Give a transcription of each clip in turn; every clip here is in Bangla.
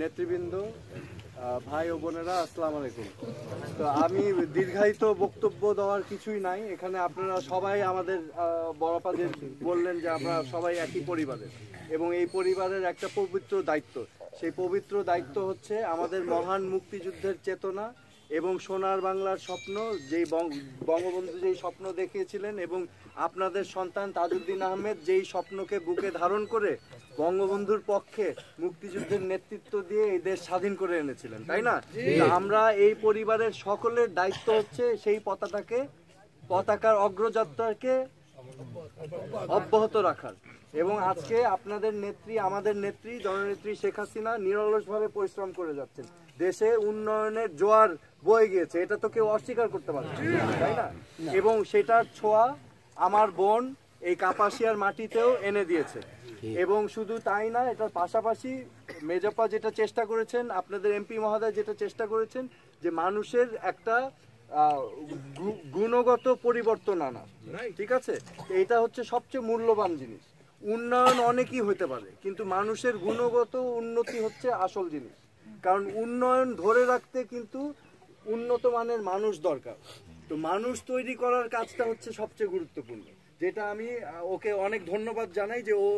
নেতৃবৃন্দ ভাই ও বোনেরা আসসালাম আলাইকুম তো আমি দীর্ঘায়িত বক্তব্য দেওয়ার কিছুই নাই এখানে আপনারা সবাই আমাদের বড়পাদের বললেন যে আমরা সবাই একই পরিবারের এবং এই পরিবারের একটা পবিত্র দায়িত্ব সেই পবিত্র দায়িত্ব হচ্ছে আমাদের মহান মুক্তিযুদ্ধের চেতনা এবং সোনার বাংলার স্বপ্ন যেই বঙ্গবন্ধু যেই স্বপ্ন দেখিয়েছিলেন এবং আপনাদের সন্তান তাজউদ্দিন আহমেদ যেই স্বপ্নকে বুকে ধারণ করে বঙ্গবন্ধুর পক্ষে মুক্তিযুদ্ধের নেতৃত্ব দিয়ে এই দেশ স্বাধীন করে এনেছিলেন তাই না আমরা এই পরিবারের সকলের দায়িত্ব হচ্ছে সেই পতাকাকে পতাকার অগ্রযাত্রাকে অব্যাহত রাখার এবং আজকে আপনাদের নেত্রী আমাদের নেত্রী জননেত্রী শেখ হাসিনা নিরলসভাবে পরিশ্রম করে যাচ্ছেন দেশে উন্নয়নের জোয়ার বয়ে গিয়েছে এটা তো কেউ অস্বীকার করতে পারবে তাই না এবং সেটার ছোঁয়া আমার বোন এই কাপাসিয়ার মাটিতেও এনে দিয়েছে এবং শুধু তাই না এটার পাশাপাশি মেজপা যেটা চেষ্টা করেছেন আপনাদের এমপি মহোদয় যেটা চেষ্টা করেছেন যে মানুষের একটা গুণগত পরিবর্তন আনা ঠিক আছে এটা হচ্ছে সবচেয়ে মূল্যবান জিনিস উন্নয়ন অনেকই হতে পারে কিন্তু মানুষের গুণগত উন্নতি হচ্ছে আসল জিনিস কারণ উন্নয়ন ধরে রাখতে কিন্তু উন্নত মানের মানুষ দরকার তো মানুষ তৈরি করার কাজটা হচ্ছে সবচেয়ে গুরুত্বপূর্ণ যেটা আমি ওকে অনেক ধন্যবাদ জানাই যে ও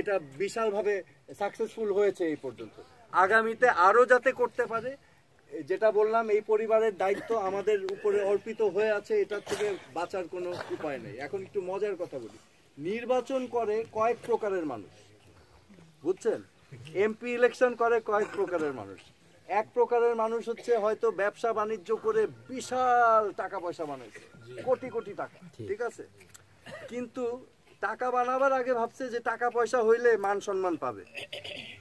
এটা বিশালভাবে সাকসেসফুল হয়েছে এই পর্যন্ত আগামীতে আরও যাতে করতে পারে যেটা বললাম এই পরিবারের দায়িত্ব আমাদের উপরে অর্পিত হয়ে আছে এটার থেকে বাঁচার কোনো উপায় নেই এখন একটু মজার কথা বলি নির্বাচন করে কয়েক প্রকারের মানুষ বুঝছেন এমপি ইলেকশন করে কয়েক প্রকারের মানুষ এক প্রকারের মানুষ হচ্ছে হয়তো ব্যবসা বাণিজ্য করে বিশাল টাকা পয়সা বানাইছে কোটি কোটি টাকা ঠিক আছে কিন্তু টাকা বানাবার আগে ভাবছে যে টাকা পয়সা হইলে মান সম্মান পাবে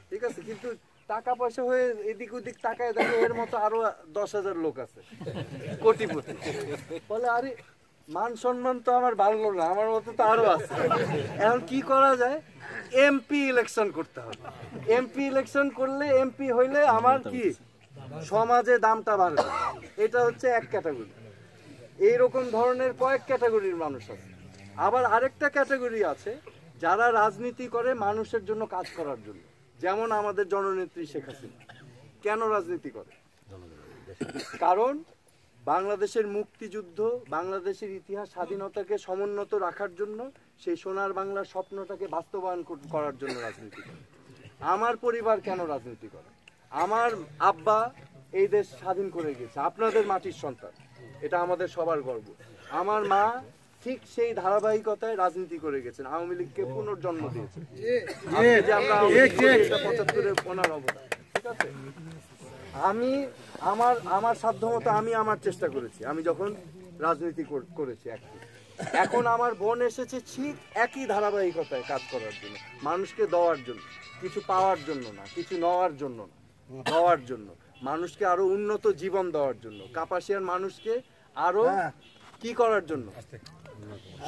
ঠিক আছে কিন্তু টাকা পয়সা হয়ে এদিক ওদিক টাকায় দেখে এর মতো আরো দশ হাজার লোক আছে কোটিপতি বলে আরে মান সম্মান তো আমার বাড়লো না আমার মতো তো আরো আছে এখন কি করা যায় এমপি ইলেকশন করতে হবে এমপি ইলেকশন করলে এমপি হইলে আমার কি সমাজে দামটা বাড়বে এটা হচ্ছে এক ক্যাটাগরি এইরকম ধরনের কয়েক ক্যাটাগরির মানুষ আছে আবার আরেকটা ক্যাটাগরি আছে যারা রাজনীতি করে মানুষের জন্য কাজ করার জন্য যেমন আমাদের জননেত্রী শেখ হাসিনা কেন রাজনীতি করে কারণ বাংলাদেশের মুক্তিযুদ্ধ বাংলাদেশের ইতিহাস স্বাধীনতাকে সমুন্নত রাখার জন্য সেই সোনার বাংলার স্বপ্নটাকে বাস্তবায়ন করার জন্য রাজনীতি করে আমার পরিবার কেন রাজনীতি করে আমার আব্বা এই দেশ স্বাধীন করে গেছে আপনাদের মাটির সন্তান এটা আমাদের সবার গর্ব আমার মা ঠিক সেই ধারাবাহিকতায় রাজনীতি করে গেছেন আওয়ামী লীগকে পুনর্জন্ম দিয়েছে অবদান ঠিক আছে আমি আমার আমার সাধ্যমতো আমি আমার চেষ্টা করেছি আমি যখন রাজনীতি করেছি একটি এখন আমার বোন এসেছে ঠিক একই ধারাবাহিকতায় কাজ করার জন্য মানুষকে দেওয়ার জন্য কিছু পাওয়ার জন্য না কিছু নেওয়ার জন্য না দেওয়ার জন্য মানুষকে আরো উন্নত জীবন দেওয়ার জন্য কাপাসিয়ার মানুষকে আরো হ্যাঁ। কি করার জন্য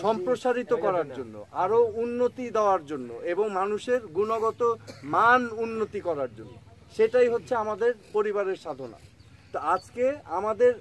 সম্প্রসারিত করার জন্য আরো উন্নতি দেওয়ার জন্য এবং মানুষের গুণগত মান উন্নতি করার জন্য সেটাই হচ্ছে আমাদের পরিবারের সাধনা তো আজকে আমাদের